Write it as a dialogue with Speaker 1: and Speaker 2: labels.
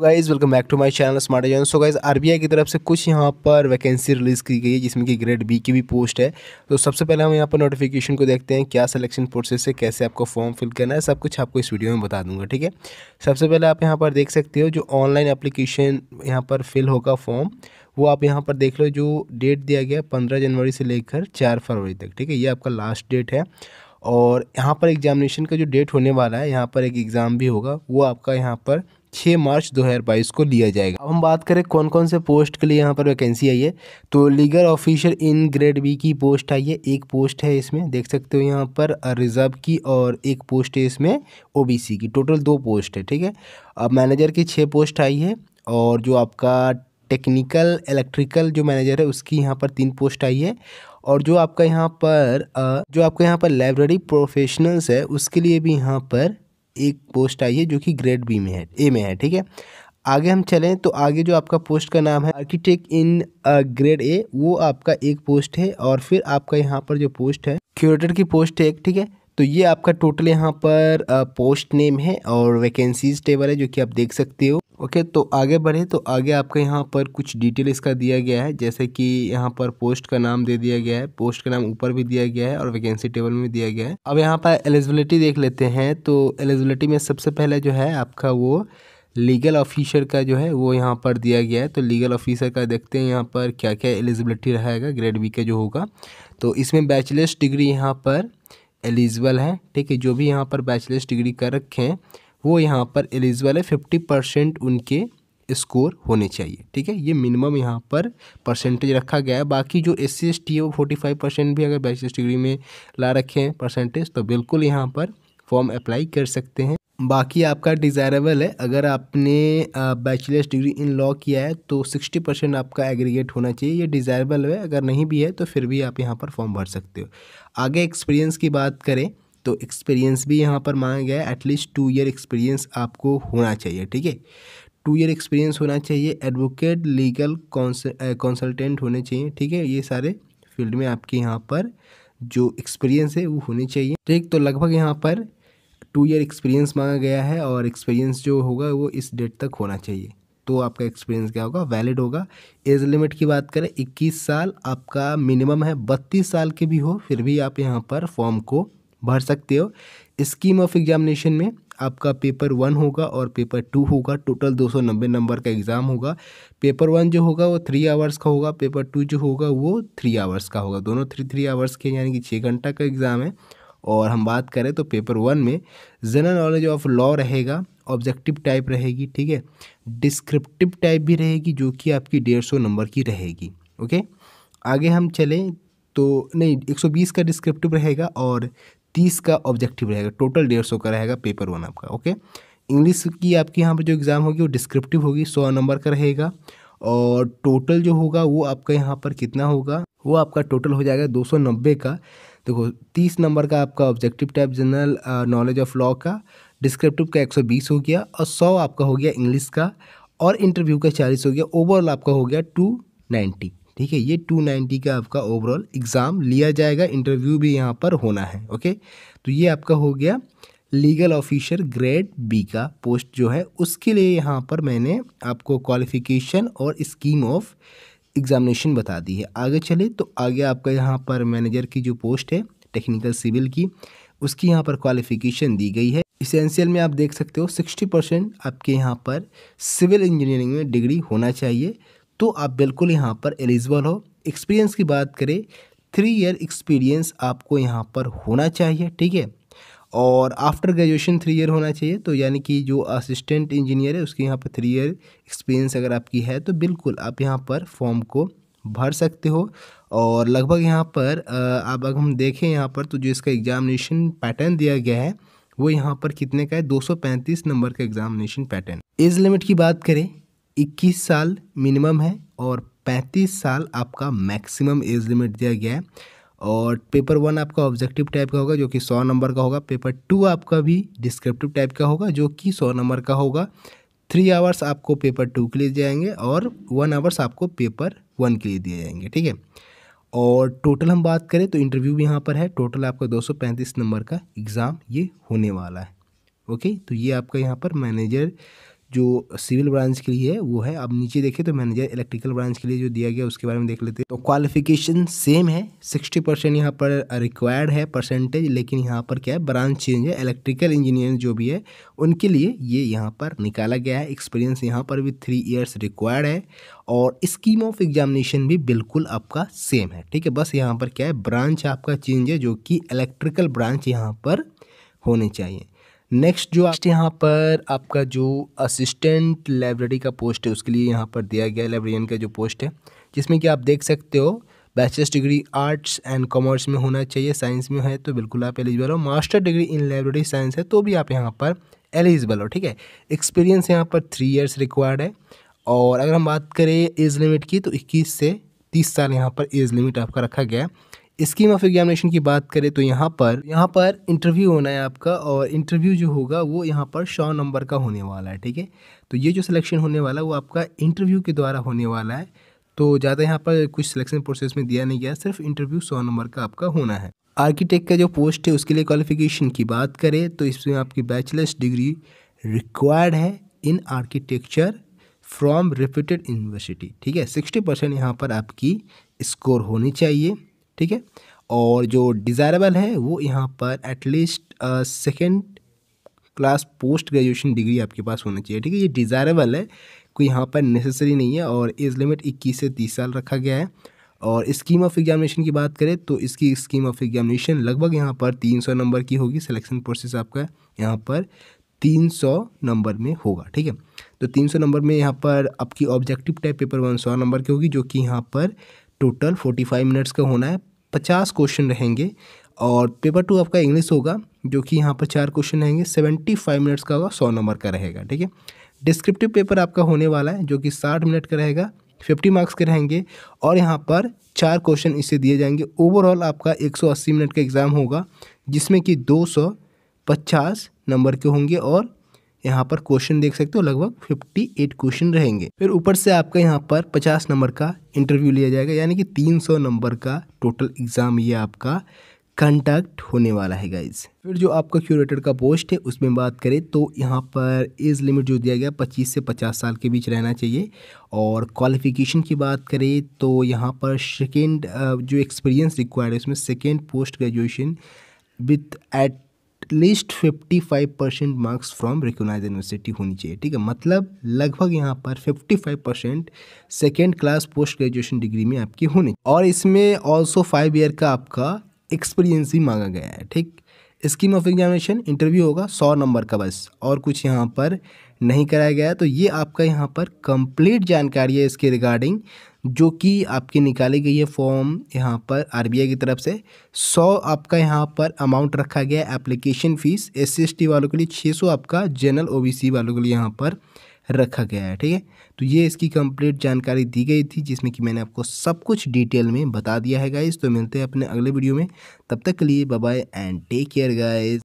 Speaker 1: guys welcome back to my channel smart agent so guys RBI की तरफ से कुछ यहाँ पर वैकेंसी रिलीज़ की गई है जिसमें कि ग्रेड बी की भी पोस्ट है तो सबसे पहले हम यहाँ पर नोटिफिकेशन को देखते हैं क्या सिलेक्शन प्रोसेस है कैसे आपको फॉर्म फिल करना है सब कुछ आपको इस वीडियो में बता दूंगा ठीक है सबसे पहले आप यहाँ पर देख सकते हो जो ऑनलाइन अप्लीकेशन यहाँ पर फिल होगा फॉर्म वो आप यहाँ पर देख लो जो डेट दिया गया पंद्रह जनवरी से लेकर चार फरवरी तक ठीक है ये आपका लास्ट डेट है और यहाँ पर एग्जामिनेशन का जो डेट होने वाला है यहाँ पर एक एग्ज़ाम भी होगा वो आपका यहाँ पर 6 मार्च 2022 को लिया जाएगा अब हम बात करें कौन कौन से पोस्ट के लिए यहाँ पर वैकेंसी आई है तो legal officer in grade B की पोस्ट आई है एक पोस्ट है इसमें देख सकते हो यहाँ पर रिजर्व की और एक पोस्ट है इसमें ओ की टोटल दो पोस्ट है ठीक है अब मैनेजर की छः पोस्ट आई है और जो आपका टेक्निकल इलेक्ट्रिकल जो मैनेजर है उसकी यहाँ पर तीन पोस्ट आई है और जो आपका यहाँ पर जो आपका यहाँ पर लाइब्रेरी प्रोफेशनल्स है उसके लिए भी यहाँ पर एक पोस्ट आई है जो कि ग्रेड बी में है ए में है ठीक है आगे हम चलें तो आगे जो आपका पोस्ट का नाम है आर्किटेक्ट इन ग्रेड ए वो आपका एक पोस्ट है और फिर आपका यहाँ पर जो पोस्ट है क्यूरेटर की पोस्ट है एक ठीक है तो ये आपका टोटल यहाँ पर पोस्ट uh, नेम है और वैकेंसीज टेबल है जो कि आप देख सकते हो ओके तो आगे बढ़ें तो आगे आपका यहाँ पर कुछ डिटेल इसका दिया गया है जैसे कि यहाँ पर पोस्ट का नाम दे दिया गया है पोस्ट का नाम ऊपर भी दिया गया है और वैकेंसी टेबल में दिया गया है अब यहाँ पर एलिजिबिलिटी देख लेते हैं तो एलिजिबिलिटी में सबसे पहले जो है आपका वो लीगल ऑफिसर का जो है वो यहाँ पर दिया गया है तो लीगल ऑफिसर का देखते हैं यहाँ पर क्या क्या एलिजिबिलिटी रहेगा ग्रेड बी का जो होगा तो इसमें बैचलर्स डिग्री यहाँ पर एलिजिबल है ठीक है जो भी यहाँ पर बैचलर्स डिग्री कर रखें वो यहाँ पर एलिजिबल है फिफ्टी परसेंट उनके स्कोर होने चाहिए ठीक है ये मिनिमम यहाँ पर परसेंटेज रखा गया है बाकी जो एस सी एस टी है वो फोर्टी फाइव परसेंट भी अगर बैचलर्स डिग्री में ला रखे हैं परसेंटेज तो बिल्कुल यहाँ पर फॉर्म अप्लाई कर सकते हैं बाकी आपका डिज़ायरेबल है अगर आपने बैचलर्स डिग्री इन लॉ किया है तो सिक्सटी परसेंट आपका एग्रीगेट होना चाहिए ये डिज़ायरेबल है अगर नहीं भी है तो फिर भी आप यहाँ पर फॉर्म भर सकते हो आगे एक्सपीरियंस की बात करें तो एक्सपीरियंस भी यहाँ पर मांगा गया है एटलीस्ट टू ईयर एक्सपीरियंस आपको होना चाहिए ठीक है टू ईयर एक्सपीरियंस होना चाहिए एडवोकेट लीगल कंसल्टेंट होने चाहिए ठीक है ये सारे फील्ड में आपके यहाँ पर जो एक्सपीरियंस है वो होने चाहिए ठीक तो लगभग यहाँ पर टू ईयर एक्सपीरियंस मांगा गया है और एक्सपीरियंस जो होगा वो इस डेट तक होना चाहिए तो आपका एक्सपीरियंस क्या होगा वैलिड होगा एज लिमिट की बात करें 21 साल आपका मिनिमम है 32 साल के भी हो फिर भी आप यहाँ पर फॉर्म को भर सकते हो स्कीम ऑफ एग्जामिनेशन में आपका पेपर वन होगा और पेपर टू होगा टोटल दो सौ नब्बे नंबर का एग्ज़ाम होगा पेपर वन जो होगा वो थ्री आवर्स का होगा पेपर टू जो होगा वो थ्री आवर्स का होगा दोनों थ्री थ्री आवर्स के यानी कि छः घंटा का एग्ज़ाम है और हम बात करें तो पेपर वन में जनरल नॉलेज ऑफ लॉ रहेगा ऑब्जेक्टिव टाइप रहेगी ठीक है डिस्क्रिप्टिव टाइप भी रहेगी जो कि आपकी डेढ़ सौ नंबर की रहेगी ओके आगे हम चलें तो नहीं 120 का डिस्क्रिप्टिव रहेगा और तीस का ऑब्जेक्टिव रहेगा टोटल डेढ़ सौ का रहेगा पेपर वन आपका ओके इंग्लिश की आपकी यहाँ पर जो एग्ज़ाम होगी वो डिस्क्रिप्टिव होगी सौ नंबर का रहेगा और टोटल जो होगा वो आपका यहाँ पर कितना होगा वो आपका टोटल हो जाएगा दो सौ नब्बे का देखो तीस नंबर का आपका objective type general knowledge of law का डिस्क्रिप्टिव का एक सौ बीस हो गया और सौ आपका हो गया इंग्लिश का और इंटरव्यू का चालीस हो गया ओवरऑल आपका हो गया टू नाइन्टी ठीक है ये 290 का आपका ओवरऑल एग्ज़ाम लिया जाएगा इंटरव्यू भी यहाँ पर होना है ओके तो ये आपका हो गया लीगल ऑफिसर ग्रेड बी का पोस्ट जो है उसके लिए यहाँ पर मैंने आपको क्वालिफिकेशन और स्कीम ऑफ एग्ज़ामिनेशन बता दी है आगे चले तो आगे आपका यहाँ पर मैनेजर की जो पोस्ट है टेक्निकल सिविल की उसकी यहाँ पर क्वालिफिकेशन दी गई है इसेंशियल में आप देख सकते हो सिक्सटी परसेंट आपके यहाँ पर सिविल इंजीनियरिंग में डिग्री होना चाहिए तो आप बिल्कुल यहाँ पर एलिजिबल हो एक्सपीरियंस की बात करें थ्री ईयर एक्सपीरियंस आपको यहाँ पर होना चाहिए ठीक है और आफ्टर ग्रेजुएशन थ्री ईयर होना चाहिए तो यानी कि जो असिस्टेंट इंजीनियर है उसके यहाँ पर थ्री ईयर एक्सपीरियंस अगर आपकी है तो बिल्कुल आप यहाँ पर फॉर्म को भर सकते हो और लगभग यहाँ पर आप अगर हम देखें यहाँ पर तो जो इसका एग्जामिनेशन पैटर्न दिया गया है वो यहाँ पर कितने का है 235 नंबर का एग्जामिनेशन पैटर्न एज लिमिट की बात करें इक्कीस साल मिनिमम है और पैंतीस साल आपका मैक्सिमम एज लिमिट दिया गया है और पेपर वन आपका ऑब्जेक्टिव टाइप का होगा जो कि सौ नंबर का होगा पेपर टू आपका भी डिस्क्रिप्टिव टाइप का होगा जो कि सौ नंबर का होगा थ्री आवर्स आपको पेपर टू के लिए दिए जाएंगे और वन आवर्स आपको पेपर वन के लिए दिए जाएंगे ठीक है और टोटल हम बात करें तो इंटरव्यू भी यहाँ पर है टोटल आपका पैंतीस नंबर का एग्ज़ाम ये होने वाला है ओके तो ये आपका यहाँ पर मैनेजर जो सिविल ब्रांच के लिए है वो है अब नीचे देखें तो मैनेजर इलेक्ट्रिकल ब्रांच के लिए जो दिया गया उसके बारे में देख लेते हैं तो क्वालिफिकेशन सेम है सिक्सटी परसेंट यहाँ पर रिक्वायर्ड है परसेंटेज लेकिन यहाँ पर क्या है ब्रांच चेंज है इलेक्ट्रिकल इंजीनियर जो भी है उनके लिए ये यहाँ पर निकाला गया है एक्सपीरियंस यहाँ पर भी थ्री ईयर्स रिक्वायर्ड है और स्कीम ऑफ एग्जामिनेशन भी बिल्कुल आपका सेम है ठीक है बस यहाँ पर क्या है ब्रांच आपका चेंज है जो कि इलेक्ट्रिकल ब्रांच यहाँ पर होने चाहिए नेक्स्ट जो आप यहाँ पर आपका जो असिस्टेंट लाइब्रेरी का पोस्ट है उसके लिए यहाँ पर दिया गया लाइब्रेरियन का जो पोस्ट है जिसमें कि आप देख सकते हो bachelors degree arts and commerce में होना चाहिए साइंस में है तो बिल्कुल आप एलिजिबल हो master degree in library science है तो भी आप यहाँ पर एलिजिबल हो ठीक है एक्सपीरियंस यहाँ पर थ्री ईयर्स रिक्वायर्ड है और अगर हम बात करें एज लिमिट की तो इक्कीस से तीस साल यहाँ पर एज लिमिट आपका रखा गया है स्कीम ऑफ एग्जामिनेशन की बात करें तो यहाँ पर यहाँ पर इंटरव्यू होना है आपका और इंटरव्यू जो होगा वो यहाँ पर सौ नंबर का होने वाला है ठीक है तो ये जो सिलेक्शन होने वाला है वो आपका इंटरव्यू के द्वारा होने वाला है तो ज़्यादा यहाँ पर कुछ सिलेक्शन प्रोसेस में दिया नहीं गया सिर्फ इंटरव्यू सौ नंबर का आपका होना है आर्किटेक्ट का जो पोस्ट है उसके लिए क्वालिफिकेशन की बात करें तो इसमें आपकी बैचलर्स डिग्री रिक्वायर्ड है in architecture from reputed university ठीक है सिक्सटी परसेंट यहाँ पर आपकी स्कोर होनी चाहिए ठीक है और जो डिज़ायरेबल है वो यहाँ पर at least second class post graduation degree आपके पास होना चाहिए ठीक है ये डिज़ायरेबल है कोई यहाँ पर नेसेसरी नहीं है और एज लिमिट इक्कीस से तीस साल रखा गया है और स्कीम ऑफ एग्जामिनेशन की बात करें तो इसकी स्कीम ऑफ एग्जामिनेशन लगभग यहाँ पर तीन सौ नंबर की होगी सिलेक्शन प्रोसेस आपका यहाँ पर तीन सौ नंबर में होगा ठीक है तो तीन सौ नंबर में यहाँ पर आपकी ऑब्जेक्टिव टाइप पेपर वन सौ नंबर की होगी जो कि यहाँ पर टोटल फोर्टी फाइव मिनट्स का होना है पचास क्वेश्चन रहेंगे और पेपर टू आपका इंग्लिश होगा जो कि यहाँ पर चार क्वेश्चन रहेंगे सेवेंटी फाइव मिनट्स का होगा सौ नंबर का रहेगा ठीक है डिस्क्रिप्टिव पेपर आपका होने वाला है जो कि साठ मिनट का रहेगा फिफ्टी मार्क्स के रहेंगे और यहाँ पर चार क्वेश्चन इसे दिए जाएंगे ओवरऑल आपका एक मिनट का एग्ज़ाम होगा जिसमें कि दो नंबर के होंगे और यहाँ पर क्वेश्चन देख सकते हो लगभग 58 क्वेश्चन रहेंगे फिर ऊपर से आपका यहाँ पर 50 नंबर का इंटरव्यू लिया जाएगा यानी कि 300 नंबर का टोटल एग्ज़ाम ये आपका कंडक्ट होने वाला है गाइज फिर जो आपका क्यूरेटर का पोस्ट है उसमें बात करें तो यहाँ पर एज लिमिट जो दिया गया 25 से 50 साल के बीच रहना चाहिए और क्वालिफिकेशन की बात करें तो यहाँ पर सेकेंड जो एक्सपीरियंस रिक्वायर्ड है उसमें second post graduation with at at least fifty five percent marks from recognize university होनी चाहिए ठीक है मतलब लगभग यहाँ पर fifty five percent second class post graduation degree में आपकी होनी और इसमें ऑल्सो फाइव ईयर का आपका एक्सपीरियंस भी मांगा गया है ठीक स्कीम ऑफ एग्जामिनेशन इंटरव्यू होगा सौ नंबर का बस और कुछ यहाँ पर नहीं कराया गया तो ये आपका यहाँ पर कंप्लीट जानकारी है इसके रिगार्डिंग जो कि आपकी निकाली गई है फॉर्म यहाँ पर आरबीआई की तरफ से सौ आपका यहाँ पर अमाउंट रखा गया है एप्लीकेशन फ़ीस एस सी वालों के लिए छः सौ आपका जनरल ओ वालों के लिए यहाँ पर रखा गया है ठीक है तो ये इसकी कंप्लीट जानकारी दी गई थी जिसमें कि मैंने आपको सब कुछ डिटेल में बता दिया है गाइज तो मिलते हैं अपने अगले वीडियो में तब तक के लिए bye and take care guys